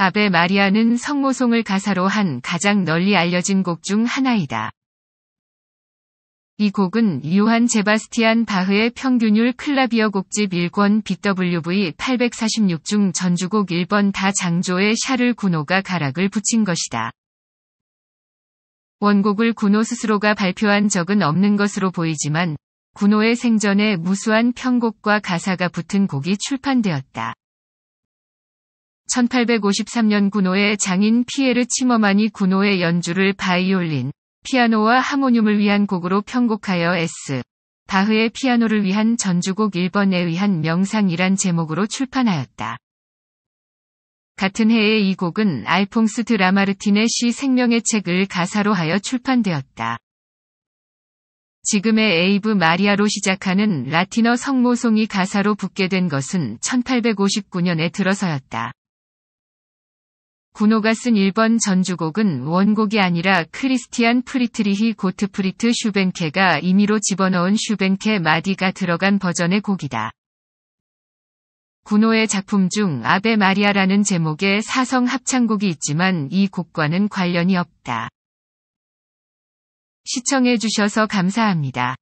아베 마리아는 성모송을 가사로 한 가장 널리 알려진 곡 중 하나이다. 이 곡은 요한 제바스티안 바흐의 평균율 클라비어 곡집 1권 BWV 846 중 전주곡 1번 다 장조의 샤를 구노가 가락을 붙인 것이다. 원곡을 구노 스스로가 발표한 적은 없는 것으로 보이지만 구노의 생전에 무수한 편곡과 가사가 붙은 곡이 출판되었다. 1853년 군호의 장인 피에르 치머만이 군호의 연주를 바이올린, 피아노와 하모늄을 위한 곡으로 편곡하여 S. 바흐의 피아노를 위한 전주곡 1번에 의한 명상이란 제목으로 출판하였다. 같은 해에 이 곡은 알퐁스 드라마르틴의 시 생명의 책을 가사로 하여 출판되었다. 지금의 에이브 마리아로 시작하는 라틴어 성모송이 가사로 붙게 된 것은 1859년에 들어서였다. 구노가쓴 1번 전주곡은 원곡이 아니라 크리스티안 프리트리히 고트프리트 슈벤케가 임의로 집어넣은 슈벤케 마디가 들어간 버전의 곡이다. 구노의 작품 중 아베 마리아라는 제목의 사성 합창곡이 있지만 이 곡과는 관련이 없다. 시청해주셔서 감사합니다.